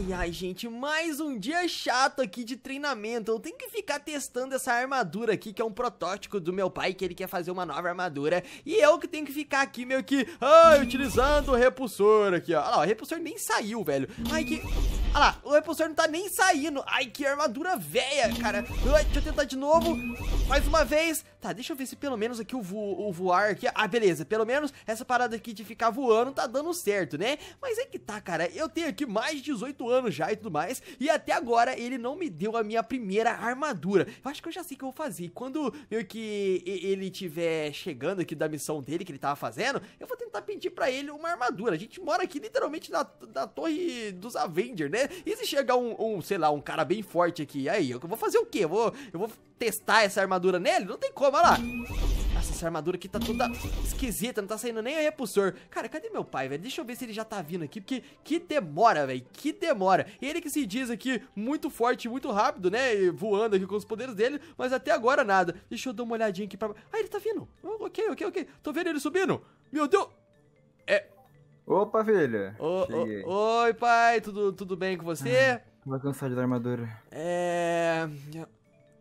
Ai, ai, gente, mais um dia chato aqui de treinamento. Eu tenho que ficar testando essa armadura aqui, que é um protótipo do meu pai, que ele quer fazer uma nova armadura. E eu que tenho que ficar aqui meio que, ai, utilizando o repulsor aqui, ó. Olha lá, o repulsor nem saiu, velho. Ai, que... Olha lá, o repulsor não tá nem saindo. Ai, que armadura velha, cara. Deixa eu tentar de novo. Mais uma vez. Tá, deixa eu ver se pelo menos aqui o, vo o voar aqui... Ah, beleza. Pelo menos essa parada aqui de ficar voando tá dando certo, né? Mas é que tá, cara. Eu tenho aqui mais de 18 anos já e tudo mais. E até agora ele não me deu a minha primeira armadura. Eu acho que eu já sei o que eu vou fazer. Quando meio que ele tiver chegando aqui da missão dele que ele tava fazendo, eu vou tentar pedir pra ele uma armadura. A gente mora aqui literalmente na, na torre dos Avengers, né? né? E se chegar um, um, sei lá, um cara bem forte aqui, aí, eu vou fazer o quê? Eu vou, eu vou testar essa armadura nele? Não tem como, olha lá. Nossa, essa armadura aqui tá toda esquisita, não tá saindo nem a repulsor. Cara, cadê meu pai, velho? Deixa eu ver se ele já tá vindo aqui, porque que demora, velho, que demora. Ele que se diz aqui muito forte, muito rápido, né, e voando aqui com os poderes dele, mas até agora nada. Deixa eu dar uma olhadinha aqui pra... Ah, ele tá vindo. Ok, ok, ok. Tô vendo ele subindo. Meu Deus... Opa, filho! O, o, oi, pai, tudo, tudo bem com você? Ah, tava tô cansado da armadura. É.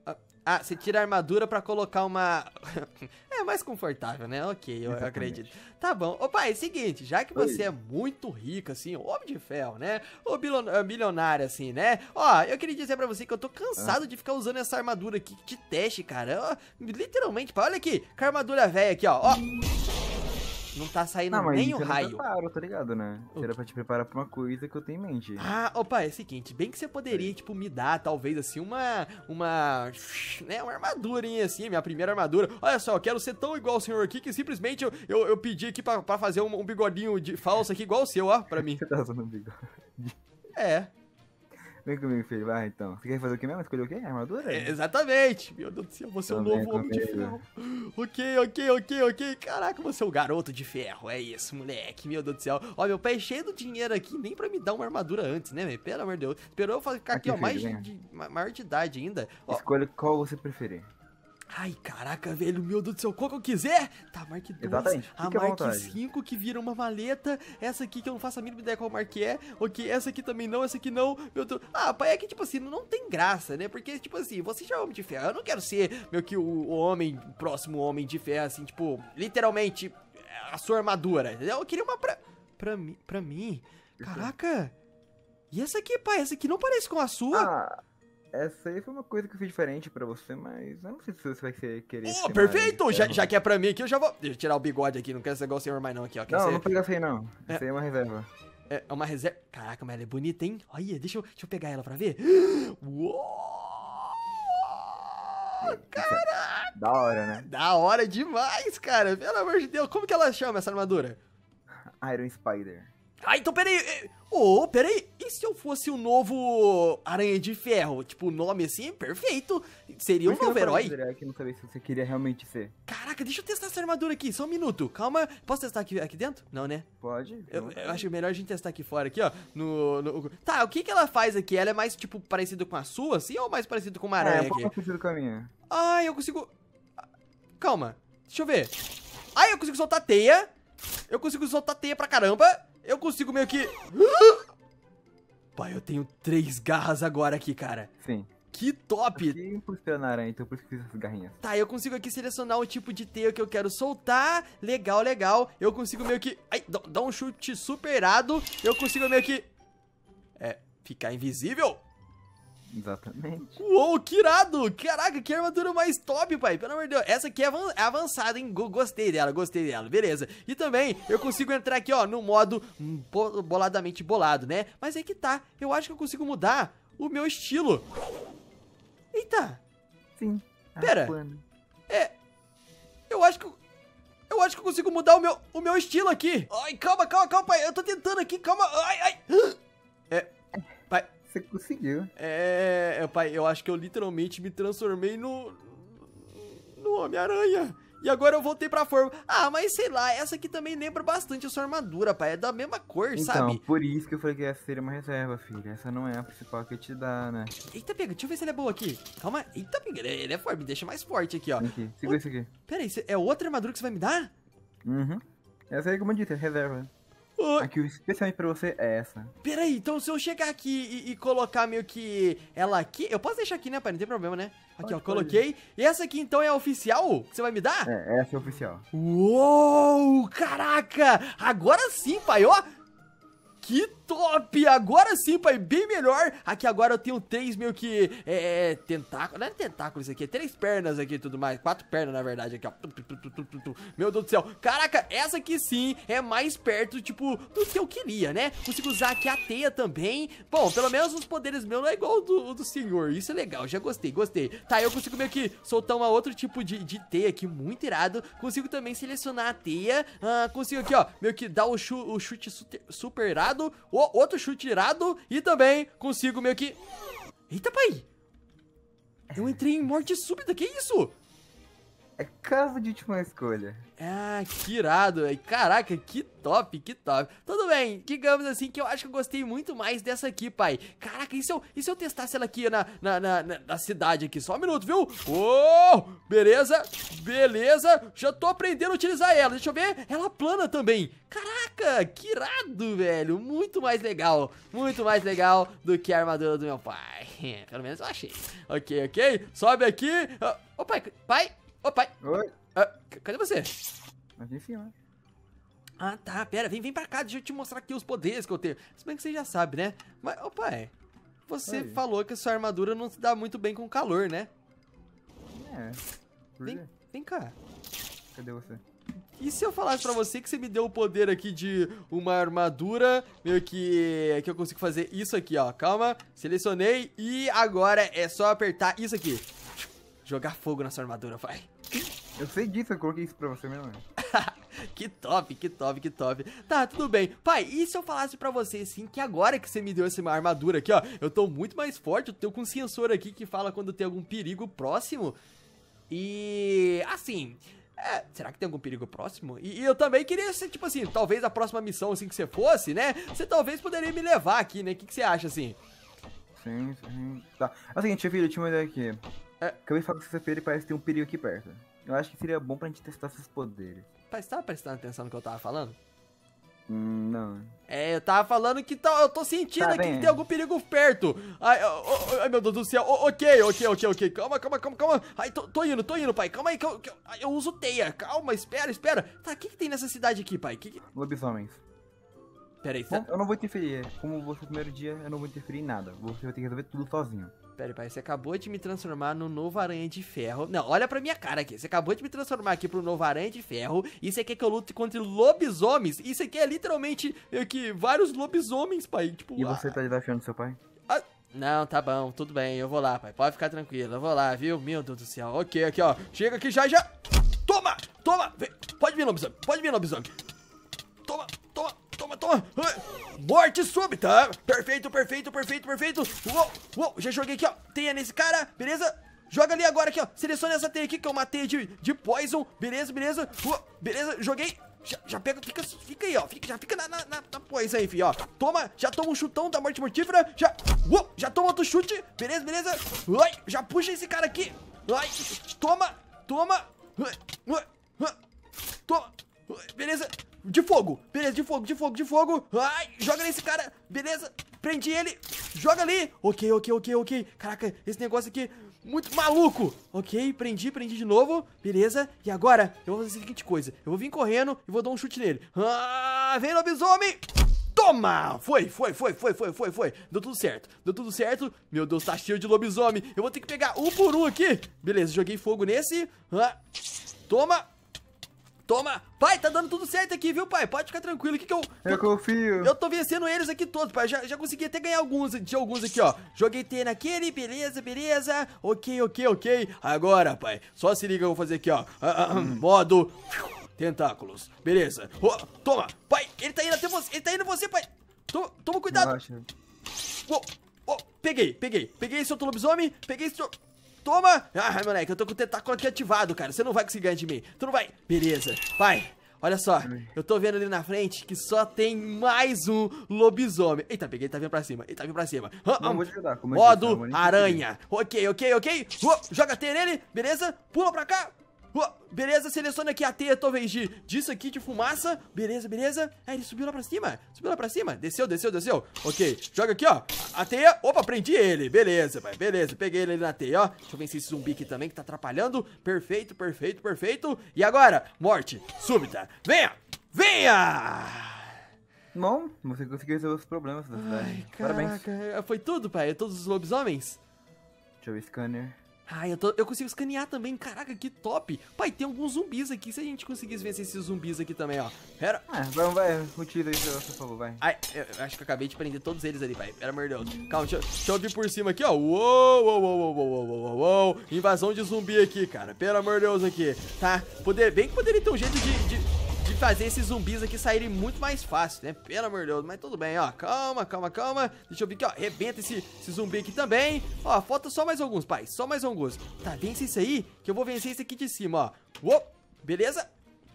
Ah, ah você tira a armadura para colocar uma. é mais confortável, né? Ok, eu, Exatamente. acredito. Tá bom. Ô pai, é seguinte, já que Oi. você é muito rico, assim, homem de ferro, né? Ou bilionário, ah, assim, né? Ó, eu queria dizer para você que eu tô cansado ah. de ficar usando essa armadura aqui de teste, cara. Ó, literalmente, pai, olha aqui, com a armadura velha aqui, ó. ó. Não tá saindo não, nem o raio. Não preparo, tá ligado, né? O... Era pra te preparar pra uma coisa que eu tenho em mente. Ah, opa, é o seguinte, bem que você poderia, tipo, me dar, talvez, assim, uma. Uma. Né, uma hein? assim, minha primeira armadura. Olha só, eu quero ser tão igual o senhor aqui que simplesmente eu, eu, eu pedi aqui pra, pra fazer um, um bigodinho de falso aqui, igual o seu, ó, pra mim. Você tá usando um bigode. É. Vem comigo, filho, vai então. Você quer fazer o que mesmo? Escolher o quê? Armadura? É, exatamente! Meu Deus do céu, você Também é o então novo homem de ferro. Ok, ok, ok, ok. Caraca, você é o garoto de ferro. É isso, moleque. Meu Deus do céu. Ó, meu pai é cheio de dinheiro aqui, nem pra me dar uma armadura antes, né, velho? Pelo amor de Deus. Esperou eu ficar aqui, aqui ó, filho, mais de, de, maior de idade ainda. Escolha qual você preferir. Ai, caraca, velho, meu Deus do céu, qual que eu quiser? Tá, Mark 2, a é Mark 5 que vira uma maleta, essa aqui que eu não faço a mínima ideia qual Mark é, ok, essa aqui também não, essa aqui não, meu Deus. Ah, pai, é que tipo assim, não tem graça, né? Porque, tipo assim, você já é homem de ferro, eu não quero ser, meu, que o, homem, o próximo homem de ferro, assim, tipo, literalmente, a sua armadura. Eu queria uma pra... Pra mim, pra mim? É. Caraca... E essa aqui, pai? Essa aqui não parece com a sua? Ah, essa aí foi uma coisa que eu fiz diferente pra você, mas eu não sei se você vai querer. Oh, perfeito! Né? já, já que é pra mim aqui, eu já vou. Deixa eu tirar o bigode aqui, não quero esse negócio senhor mais não aqui, ó. Quer não, ser... não pega essa aí não. É... Essa aí é uma reserva. É, é uma reserva. Caraca, mas ela é bonita, hein? Olha, deixa eu, deixa eu pegar ela pra ver. Uou! É Caraca! Da hora, né? Da hora demais, cara. Pelo amor de Deus, como que ela chama essa armadura? Iron Spider. Ah, então peraí. É, ô, oh, peraí. E se eu fosse o novo Aranha de Ferro? Tipo, o nome assim, perfeito. Seria um novo herói. É não sabia se você queria realmente ser. Caraca, deixa eu testar essa armadura aqui, só um minuto. Calma. Posso testar aqui, aqui dentro? Não, né? Pode. Eu, eu acho melhor a gente testar aqui fora, aqui, ó. No, no, Tá, o que que ela faz aqui? Ela é mais, tipo, parecido com a sua, assim, ou mais parecido com uma é, aranha? É, um pouco parecido com a minha. Ah, eu consigo... Ah, calma. Deixa eu ver. Ah, eu consigo soltar teia. Eu consigo soltar teia pra caramba eu consigo meio que... Pai, eu tenho três garras agora aqui, cara. Sim. Que top! Impulsiona a aranha, então por isso que fiz essas garrinhas. Tá, eu consigo aqui selecionar o tipo de teia que eu quero soltar. Legal, legal. Eu consigo meio que... Ai, dá um chute superado. Eu consigo meio que... É, ficar invisível. Exatamente. Uou, que irado! Caraca, que armadura mais top, pai! Pelo amor de Deus. Essa aqui é, é avançada, hein? Gostei dela, gostei dela. Beleza. E também, eu consigo entrar aqui, ó, no modo hum, boladamente bolado, né? Mas é que tá. Eu acho que eu consigo mudar o meu estilo. Eita! Sim. Ah, Pera. É... Eu acho que... Eu acho que eu consigo mudar o meu, o meu estilo aqui. Ai, calma, calma, calma, pai. Eu tô tentando aqui, calma. Ai, ai. Você conseguiu. É, é, pai, eu acho que eu literalmente me transformei no. no Homem-Aranha. E agora eu voltei pra forma. Ah, mas sei lá, essa aqui também lembra bastante a sua armadura, pai. É da mesma cor, então, sabe? Então, por isso que eu falei que essa seria uma reserva, filho. Essa não é a principal que eu te dá, né? Eita, pega, deixa eu ver se ela é boa aqui. Calma, eita, pega, ele é, é forte, me deixa mais forte aqui, ó. Aqui, segura o... isso aqui. Pera aí, é outra armadura que você vai me dar? Uhum. Essa aí, como eu disse, é reserva. Aqui, especialmente pra você é essa. Peraí, então se eu chegar aqui e, e, colocar meio que ela aqui. Eu posso deixar aqui, né, pai? Não tem problema, né? Aqui, pode, ó, coloquei. Pode. E essa aqui então é a oficial? Que você vai me dar? É, essa é a oficial. Uou, caraca! Agora sim, pai, ó! Que top! Agora sim, pai, bem melhor. Aqui agora eu tenho três meio que é, é tentáculos. Não é tentáculos aqui, é três pernas aqui e tudo mais. Quatro pernas, na verdade, aqui, ó. Meu Deus do céu. Caraca, essa aqui sim é mais perto, tipo, do que eu queria, né? Consigo usar aqui a teia também. Bom, pelo menos os poderes meus não é igual do, do senhor. Isso é legal, já gostei, gostei. Tá, eu consigo meio que soltar um outro tipo de, de teia aqui, muito irado. Consigo também selecionar a teia. Ah, consigo aqui, ó, meio que dar o, chu, o chute super irado irado, outro chute irado e também consigo meio que... Eita, pai! Eu é. entrei em morte súbita, que isso? É caso de última escolha. Ah, que irado, velho. Caraca, que top, que top. Tudo bem, digamos assim que eu acho que eu gostei muito mais dessa aqui, pai. Caraca, e se eu, e se eu testasse ela aqui na, na, na, na cidade aqui? Só um minuto, viu? Oh, beleza, beleza. Já tô aprendendo a utilizar ela. Deixa eu ver. Ela é plana também. Caraca. Caraca, que irado, velho. Muito mais legal. Muito mais legal do que a armadura do meu pai. Pelo menos eu achei. Ok, ok. Sobe aqui. Ah, ô, oh, pai. Pai. Ô, oh, pai. Oi. Ah, cadê você? Aqui em cima. Ah, tá. Pera, vem, vem pra cá. Deixa eu te mostrar aqui os poderes que eu tenho. Se bem que você já sabe, né? Mas, ô, oh, pai. Você Oi. falou que a sua armadura não se dá muito bem com calor, né? É. Vem, vem cá. Cadê você? E se eu falasse pra você que você me deu o poder aqui de uma armadura, meio que, que eu consigo fazer isso aqui, ó. Calma, selecionei e agora é só apertar isso aqui. Jogar fogo na sua armadura, vai. Eu sei disso, eu coloquei isso pra você mesmo. que top, que top, que top. Tá, tudo bem. Pai, e se eu falasse pra você, assim, que agora que você me deu essa armadura aqui, ó, eu tô muito mais forte, eu tô com um sensor aqui que fala quando tem algum perigo próximo. E, assim, é, será que tem algum perigo próximo? E, e, eu também queria ser, tipo assim, talvez a próxima missão, assim, que você fosse, né? Você talvez poderia me levar aqui, né? O que, que você acha, assim? Sim, sim. Tá. É o seguinte, filho, eu tinha uma ideia aqui. É. Acabei de falar que você feira parece que tem um perigo aqui perto. Eu acho que seria bom pra gente testar seus poderes. Mas você tava prestando atenção no que eu tava falando? não. É, eu tava falando que tá, eu tô sentindo tá aqui bem. que tem algum perigo perto. Ai, oh, ai meu Deus do céu. Oh, ok, ok, ok, ok. Calma, calma, calma, calma. Ai, tô, tô indo, tô indo, pai. Calma aí, que eu, que eu, eu uso teia. Calma, espera, espera. Tá, o que, que tem nessa cidade aqui, pai? Que que... Lobisomens. Pera aí, Bom, tá... eu não vou interferir. Como você é o primeiro dia, eu não vou interferir em nada. Você vai ter que resolver tudo sozinho peraí, pai, você acabou de me transformar no novo aranha de ferro. Não, olha pra minha cara aqui. Você acabou de me transformar aqui pro novo aranha de ferro. E você quer que eu lute contra lobisomens? Isso aqui é literalmente é que vários lobisomens, pai. Tipo, e você ah... tá desafiando seu pai? Ah, não, tá bom, tudo bem, eu vou lá, pai. Pode ficar tranquilo, eu vou lá, viu? Meu Deus do céu. Ok, aqui, ó. Chega aqui já, já. Toma, toma. Vem. Pode vir, lobisomem. Pode vir, lobisomem. Toma, toma, toma, toma. Morte súbita. Tá? Perfeito, perfeito, perfeito, perfeito. Uou, uou, já joguei aqui, ó. Teia nesse cara, beleza? Joga ali agora aqui, ó. Seleciona essa teia aqui que eu é matei de, de poison. Beleza, beleza. Uou, beleza, joguei. Já, já, pega, fica, fica aí, ó. Fica, já fica na, na, na, na aí, filho, ó. Toma, já toma um chutão da morte mortífera. Já, uou, já toma outro chute. Beleza, beleza. Ai, já puxa esse cara aqui. Ai, toma, toma. Toma. Beleza de fogo. Beleza, de fogo, de fogo, de fogo. Ai, joga nesse cara. Beleza, prendi ele. Joga ali. Ok, ok, ok, ok. Caraca, esse negócio aqui muito maluco. Ok, prendi, prendi de novo. Beleza. E agora eu vou fazer a seguinte coisa. Eu vou vir correndo e vou dar um chute nele. Ah, vem, lobisomem. Toma! Foi, foi, foi, foi, foi, foi, foi. Deu tudo certo. Deu tudo certo. Meu Deus, tá cheio de lobisomem. Eu vou ter que pegar um por um aqui. Beleza, joguei fogo nesse. Ah, toma. Toma. Pai, tá dando tudo certo aqui, viu, pai? Pode ficar tranquilo. que que eu... Eu confio. Eu tô vencendo eles aqui todos, pai. Já, já consegui até ganhar alguns de alguns aqui, ó. Joguei T naquele, beleza, beleza. Ok, ok, ok. Agora, pai, só se liga eu vou fazer aqui, ó. Ah, ah, ah modo... Tentáculos. Beleza. Oh, toma. Pai, ele tá indo até você. Ele tá indo você, pai. Toma, toma cuidado. Oh, oh, peguei, peguei. Peguei esse outro lobisomem. Peguei esse outro... Toma! Ah, moleque, eu tô com o tentáculo aqui ativado, cara. Você não vai conseguir ganhar de mim. Tu não vai. Beleza. Vai. Olha só, eu tô vendo ali na frente que só tem mais um lobisomem. Eita, peguei, ele tá vindo pra cima, ele tá vindo pra cima. Não, vou te ajudar. Como Modo aranha. Ok, ok, ok. Uh, joga T nele, beleza? Pula pra cá, Beleza, seleciona aqui a teia de Disso aqui de fumaça Beleza, beleza É, ele subiu lá pra cima Subiu lá pra cima Desceu, desceu, desceu Ok, joga aqui, ó A teia Opa, prendi ele Beleza, pai, beleza Peguei ele na teia, ó Deixa eu vencer esse zumbi aqui também Que tá atrapalhando Perfeito, perfeito, perfeito E agora, morte súbita Venha, venha Bom, você conseguiu resolver os problemas Ai, Parabéns caraca. Foi tudo, pai? É todos os lobisomens? Deixa eu ver, scanner ah, eu, tô, eu consigo escanear também. Caraca, que top. Pai, tem alguns zumbis aqui. Se a gente conseguisse vencer esses zumbis aqui também, ó. Pera. Ah, é, vai, vai. Retira isso, por favor, vai. Ai, eu acho que eu acabei de prender todos eles ali, vai. Pera, amor de Deus. Calma, deixa, deixa, eu vir por cima aqui, ó. Uou, uou, uou, uou, uou, uou, uou, Invasão de zumbi aqui, cara. Pelo amor de Deus aqui, tá? Poder, bem que poderia ter um jeito de... de fazer esses zumbis aqui saírem muito mais fácil, né? Pelo amor de Deus, mas tudo bem, ó. Calma, calma, calma. Deixa eu ver aqui, ó. Rebenta esse, esse zumbi aqui também. Ó, falta só mais alguns, pai. Só mais alguns. Tá, vence isso aí, que eu vou vencer esse aqui de cima, ó. Uou, beleza?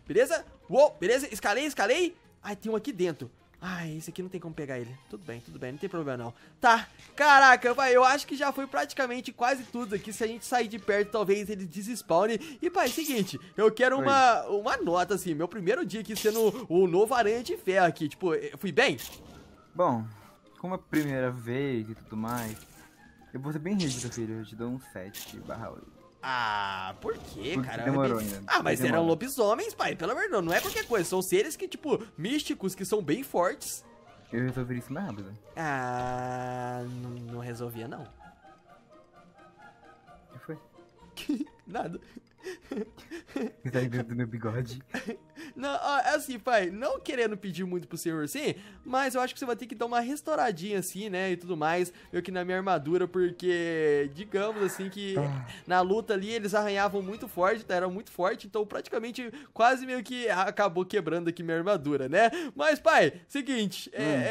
Beleza? Uou, beleza? Escalei, escalei. Ai, tem um aqui dentro. Ai, esse aqui não tem como pegar ele. Tudo bem, tudo bem, não tem problema não. Tá, caraca, vai, eu acho que já foi praticamente quase tudo aqui. Se a gente sair de perto, talvez ele desespawne. E, pai, seguinte, eu quero uma, uma nota, assim, meu primeiro dia aqui sendo o novo Aranha de Ferro aqui. Tipo, eu eh, fui bem? Bom, como é a primeira vez e tudo mais, eu vou ser bem rígido, filho. Eu te dou um 7 barra 8. Ah, por quê, Porque cara? É demorou ainda. Ah, mas demorou. eram lobisomens, pai. Pelo amor de Deus, não é qualquer coisa. São seres que, tipo, místicos, que são bem fortes. Eu resolvi isso na rápido. Ah, não, não resolvia, não. O que foi? Nada. Sai do meu bigode. Não, é assim, pai, não querendo pedir muito pro senhor assim, mas eu acho que você vai ter que dar uma restauradinha assim, né? E tudo mais, meio que na minha armadura, porque, digamos assim, que tá. na luta ali eles arranhavam muito forte, tá, Era muito forte, então praticamente quase meio que acabou quebrando aqui minha armadura, né? Mas, pai, seguinte, é, hum. é,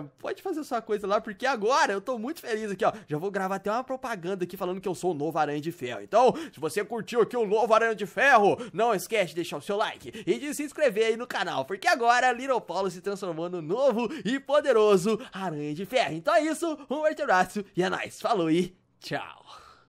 é, pode fazer sua coisa lá, porque agora eu tô muito feliz aqui, ó. Já vou gravar até uma propaganda aqui falando que eu sou o novo Aranha de Ferro. Então, se você curtiu aqui o novo Aranha de Ferro, não esquece de deixar o seu like e de se inscrever aí no canal, porque agora Little Paulo se transformou no novo e poderoso Aranha de Ferro. Então é isso, um forte abraço e é nóis. Falou e tchau.